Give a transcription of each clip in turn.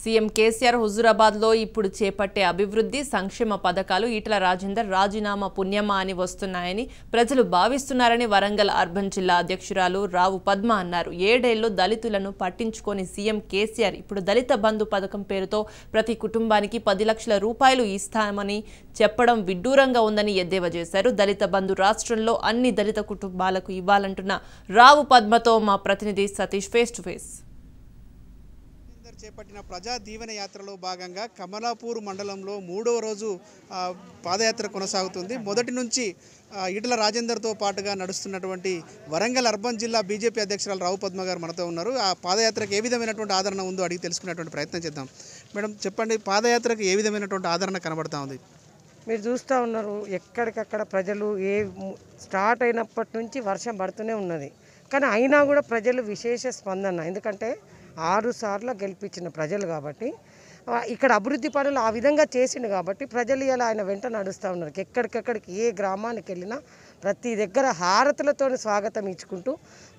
CM KCR లో ఇప్పుడు చేపట్టే అభివృద్ధి సంక్షేమ పథకాలు ఈటల రాజేందర్ రాజీనామా పుణ్యమా అని వస్తున్నాయని ప్రజలు భావిస్తున్నారని వరంగల్ అర్బన్ జిల్లా అధ్యక్షురాలు రావు పద్మ అన్నారు ఏడేళ్లు దళితులను పట్టించుకొని సీఎం కేసీఆర్ ఇప్పుడు దళిత బంధు పథకం పేరుతో ప్రతి కుటుంబానికి పది లక్షల రూపాయలు ఇస్తామని చెప్పడం విడ్డూరంగా ఉందని ఎద్దేవా చేశారు దళిత బంధు రాష్ట్రంలో అన్ని దళిత కుటుంబాలకు ఇవ్వాలంటున్న రావు పద్మతో మా ప్రతినిధి సతీష్ ఫేస్ టు ఫేస్ చేపట్టిన ప్రజా దీవెన యాత్రలో భాగంగా కమలాపూర్ మండలంలో మూడవ రోజు పాదయాత్ర కొనసాగుతుంది మొదటి నుంచి ఈటల రాజేందర్తో పాటుగా నడుస్తున్నటువంటి వరంగల్ అర్బన్ జిల్లా బీజేపీ అధ్యక్షురాలు రావు పద్మ గారు మనతో ఉన్నారు ఆ పాదయాత్రకు ఏ విధమైనటువంటి ఆదరణ ఉందో అడిగి తెలుసుకునేటువంటి ప్రయత్నం చేద్దాం మేడం చెప్పండి పాదయాత్రకు ఏ విధమైనటువంటి ఆదరణ కనబడతా ఉంది మీరు చూస్తూ ఉన్నారు ఎక్కడికక్కడ ప్రజలు ఏ స్టార్ట్ అయినప్పటి నుంచి వర్షం పడుతూనే ఉన్నది కానీ అయినా కూడా ప్రజలు విశేష స్పందన ఎందుకంటే ఆరుసార్లు గెలిపించిన ప్రజలు కాబట్టి ఇక్కడ అభివృద్ధి పనులు ఆ విధంగా చేసిండు కాబట్టి ప్రజలు ఇలా ఆయన వెంట నడుస్తూ ఉన్నారు ఎక్కడికెక్కడికి ఏ గ్రామానికి వెళ్ళినా ప్రతి దగ్గర హారతులతో స్వాగతం ఇచ్చుకుంటూ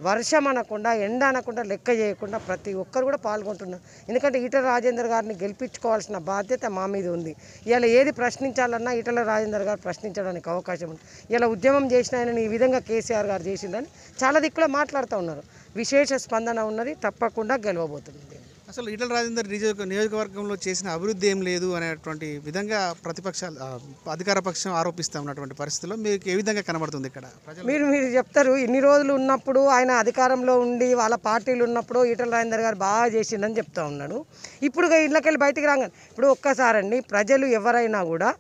వర్షం అనకుండా ఎండ అనకుండా లెక్క చేయకుండా ప్రతి ఒక్కరు కూడా పాల్గొంటున్నారు ఎందుకంటే ఈటల రాజేందర్ గారిని గెలిపించుకోవాల్సిన బాధ్యత మా మీద ఉంది ఇలా ఏది ప్రశ్నించాలన్నా ఈటల రాజేందర్ గారు ప్రశ్నించడానికి అవకాశం ఉంది ఇలా ఉద్యమం చేసిన ఆయన ఈ విధంగా కేసీఆర్ గారు చేసిందని చాలా దిక్కులో మాట్లాడుతూ ఉన్నారు విశేష స్పందన ఉన్నది తప్పకుండా గెలవబోతుంది అసలు ఈటల రాజేందర్ నియోజక నియోజకవర్గంలో చేసిన అభివృద్ధి ఏం లేదు అనేటువంటి విధంగా ప్రతిపక్షాలు అధికార పక్షం ఆరోపిస్తా ఉన్నటువంటి పరిస్థితుల్లో మీకు ఏ విధంగా కనబడుతుంది ఇక్కడ మీరు మీరు చెప్తారు ఇన్ని రోజులు ఉన్నప్పుడు ఆయన అధికారంలో ఉండి వాళ్ళ పార్టీలు ఉన్నప్పుడు ఈటల రాజేందర్ గారు బాగా చేసిందని చెప్తా ఉన్నాడు ఇప్పుడు ఇళ్ళకెళ్ళి బయటికి రాగానే ఇప్పుడు ఒక్కసారండి ప్రజలు ఎవరైనా కూడా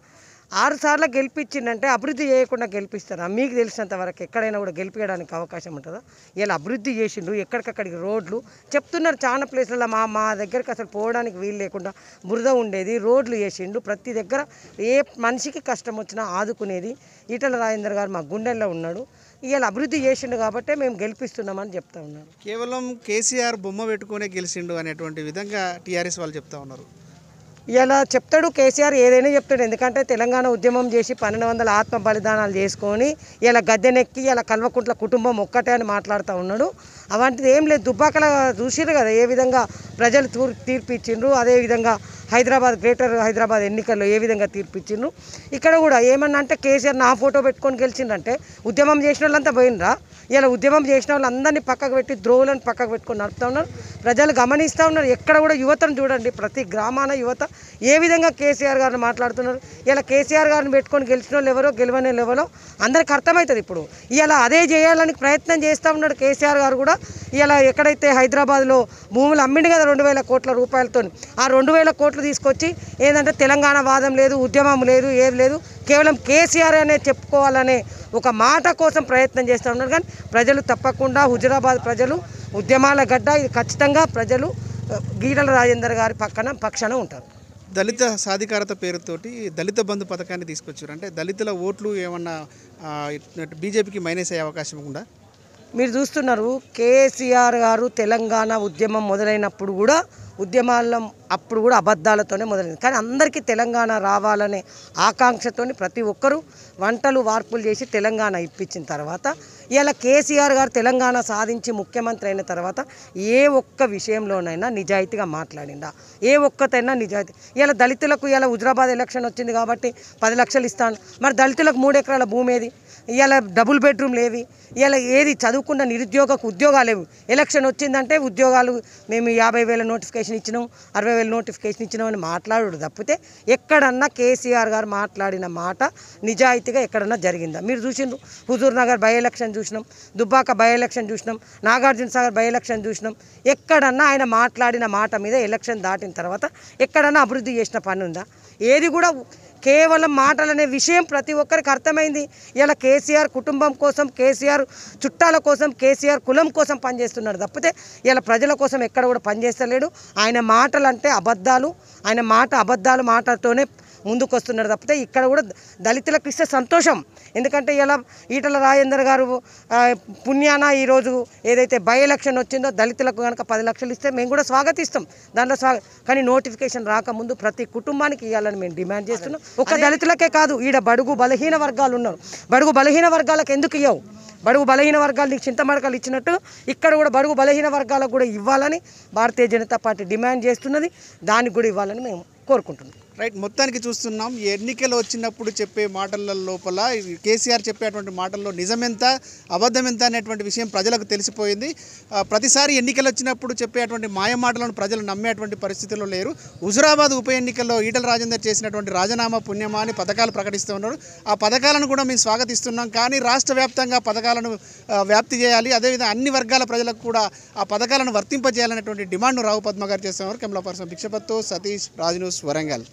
ఆరుసార్లు గెలిపించిందంటే అభివృద్ధి చేయకుండా గెలిపిస్తారా మీకు తెలిసినంత వరకు ఎక్కడైనా కూడా గెలిపించడానికి అవకాశం ఉంటుందా ఇలా అభివృద్ధి చేసిండు ఎక్కడికక్కడికి రోడ్లు చెప్తున్నారు చాలా ప్లేస్లలో మా మా దగ్గరికి అసలు పోవడానికి వీలు లేకుండా బురద ఉండేది రోడ్లు చేసిండు ప్రతి దగ్గర ఏ మనిషికి కష్టం వచ్చినా ఆదుకునేది ఈటల రాజేంద్ర గారు మా గుండెల్లో ఉన్నాడు ఇవాళ అభివృద్ధి చేసిండు కాబట్టే మేము గెలిపిస్తున్నామని చెప్తా ఉన్నారు కేవలం కేసీఆర్ బొమ్మ పెట్టుకునే గెలిచిండు అనేటువంటి విధంగా టీఆర్ఎస్ వాళ్ళు చెప్తా ఉన్నారు ఇలా చెప్తాడు కేసీఆర్ ఏదైనా చెప్తాడు ఎందుకంటే తెలంగాణ ఉద్యమం చేసి పన్నెండు వందల ఆత్మ బలిదానాలు చేసుకొని ఇలా గద్దెనెక్కి ఇలా కల్వకుంట్ల కుటుంబం ఒక్కటే అని మాట్లాడుతూ ఉన్నాడు అలాంటిది ఏం లేదు దుబ్బాకల చూసిరు కదా ఏ విధంగా ప్రజలు తూర్ తీర్పిచ్చిండ్రు అదేవిధంగా హైదరాబాద్ గ్రేటర్ హైదరాబాద్ ఎన్నికల్లో ఏ విధంగా తీర్పిచ్చిండ్రు ఇక్కడ కూడా ఏమన్నా అంటే కేసీఆర్ నా ఫోటో పెట్టుకొని గెలిచిండంటే ఉద్యమం చేసిన వాళ్ళంతా పోయినరా ఇలా ఉద్యమం చేసిన వాళ్ళందరినీ పక్కకు పెట్టి ద్రోహులను పక్కకు పెట్టుకొని నడుపుతూ ఉన్నారు ప్రజలు గమనిస్తూ ఉన్నారు ఎక్కడ కూడా యువతను చూడండి ప్రతి గ్రామాన యువత ఏ విధంగా కేసీఆర్ గారిని మాట్లాడుతున్నారు ఇలా కేసీఆర్ గారిని పెట్టుకొని గెలిచిన ఎవరో గెలవని ఎవరో అందరికి అర్థమవుతుంది ఇప్పుడు ఇలా అదే చేయాలని ప్రయత్నం చేస్తూ ఉన్నాడు కేసీఆర్ గారు కూడా ఇలా ఎక్కడైతే హైదరాబాద్లో భూములు అమ్మిండు కదా రెండు వేల కోట్ల రూపాయలతో ఆ రెండు వేల కోట్లు తీసుకొచ్చి ఏంటంటే తెలంగాణ వాదం లేదు ఉద్యమం లేదు ఏం లేదు కేవలం కేసీఆర్ అనే చెప్పుకోవాలనే ఒక మాట కోసం ప్రయత్నం చేస్తూ ఉన్నారు కానీ ప్రజలు తప్పకుండా హుజరాబాద్ ప్రజలు ఉద్యమాల గడ్డ ఇది ఖచ్చితంగా ప్రజలు గీడల రాజేందర్ గారి పక్కన పక్షాన ఉంటారు దళిత సాధికారత పేరుతోటి దళిత బంధు పథకాన్ని తీసుకొచ్చారు అంటే దళితుల ఓట్లు ఏమన్నా బీజేపీకి మైనస్ అయ్యే అవకాశం ఉందా మీరు చూస్తున్నారు కేసీఆర్ గారు తెలంగాణ ఉద్యమం మొదలైనప్పుడు కూడా ఉద్యమాల్లో అప్పుడు కూడా అబద్ధాలతోనే మొదలైంది కానీ అందరికీ తెలంగాణ రావాలనే ఆకాంక్షతో ప్రతి ఒక్కరూ వంటలు వార్పులు చేసి తెలంగాణ ఇప్పించిన తర్వాత ఇలా కేసీఆర్ గారు తెలంగాణ సాధించి ముఖ్యమంత్రి అయిన తర్వాత ఏ ఒక్క విషయంలోనైనా నిజాయితీగా మాట్లాడిండా ఏ ఒక్కతైనా నిజాయితీ ఇలా దళితులకు ఇలా హుజరాబాద్ ఎలక్షన్ వచ్చింది కాబట్టి పది లక్షలు ఇస్తాను మరి దళితులకు మూడు ఎకరాల భూమి ఏది ఇలా డబుల్ బెడ్రూమ్లు ఏవి ఇలా ఏది చదువుకున్న నిరుద్యోగకు ఉద్యోగాలు ఎలక్షన్ వచ్చిందంటే ఉద్యోగాలు మేము యాభై వేల నోటిఫికేషన్ నోటిఫికేషన్ ఇచ్చినాం అరవై వేలు నోటిఫికేషన్ ఇచ్చినాం అని మాట్లాడు తప్పితే ఎక్కడన్నా కేసీఆర్ గారు మాట్లాడిన మాట నిజాయితీగా ఎక్కడన్నా జరిగిందా మీరు చూసిండ్రు హుజూర్ నగర్ బై ఎలక్షన్ చూసినాం దుబ్బాక బై ఎలక్షన్ చూసినాం నాగార్జున సాగర్ బై ఎలక్షన్ చూసినాం ఎక్కడన్నా ఆయన మాట్లాడిన మాట మీద ఎలక్షన్ దాటిన తర్వాత ఎక్కడన్నా అభివృద్ధి చేసిన పని ఉందా ఏది కూడా కేవలం మాటలనే విషయం ప్రతి ఒక్కరికి అర్థమైంది ఇలా కేసీఆర్ కుటుంబం కోసం కేసీఆర్ చుట్టాల కోసం కేసీఆర్ కులం కోసం పనిచేస్తున్నాడు తప్పితే ఇలా ప్రజల కోసం ఎక్కడ కూడా పనిచేస్తలేడు ఆయన మాటలు అంటే అబద్ధాలు ఆయన మాట అబద్ధాలు మాటలతోనే ముందుకొస్తున్నారు తప్పితే ఇక్కడ కూడా దళితులకు ఇస్తే సంతోషం ఎందుకంటే ఇలా ఈటల రాజేందర్ గారు పుణ్యాన ఈరోజు ఏదైతే బై ఎలక్షన్ వచ్చిందో దళితులకు కనుక పది లక్షలు ఇస్తే మేము కూడా స్వాగతిస్తాం దాంట్లో స్వాగ కానీ నోటిఫికేషన్ రాకముందు ప్రతి కుటుంబానికి ఇవ్వాలని మేము డిమాండ్ చేస్తున్నాం ఒక దళితులకే కాదు ఈడ బడుగు బలహీన వర్గాలు ఉన్నారు బడుగు బలహీన వర్గాలకు ఎందుకు ఇవ్వవు బడుగు బలహీన వర్గాలు నీకు చింతమడకలు ఇచ్చినట్టు ఇక్కడ కూడా బడుగు బలహీన వర్గాలకు కూడా ఇవ్వాలని భారతీయ జనతా పార్టీ డిమాండ్ చేస్తున్నది దానికి కూడా ఇవ్వాలని మేము కోరుకుంటున్నాం రైట్ మొత్తానికి చూస్తున్నాం ఈ ఎన్నికలు వచ్చినప్పుడు చెప్పే మాటల లోపల కేసీఆర్ చెప్పేటువంటి మాటల్లో నిజమెంత అబద్ధం ఎంత అనేటువంటి విషయం ప్రజలకు తెలిసిపోయింది ప్రతిసారి ఎన్నికలు వచ్చినప్పుడు చెప్పేటువంటి మాయ మాటలను ప్రజలు నమ్మేటువంటి పరిస్థితుల్లో లేరు హుజురాబాద్ ఉప ఎన్నికల్లో ఈటల రాజేందర్ చేసినటువంటి రాజీనామా పుణ్యమా అని పథకాలు ప్రకటిస్తూ ఉన్నారు ఆ పథకాలను కూడా మేము స్వాగతిస్తున్నాం కానీ రాష్ట్ర వ్యాప్తంగా పథకాలను వ్యాప్తి చేయాలి అదేవిధంగా అన్ని వర్గాల ప్రజలకు కూడా ఆ పథకాలను వర్తింపజేయాలనేటువంటి డిమాండ్ను రావు పద్మ గారు చేస్తున్నారు camera person Bhikshapathi Satish Raju news Warangal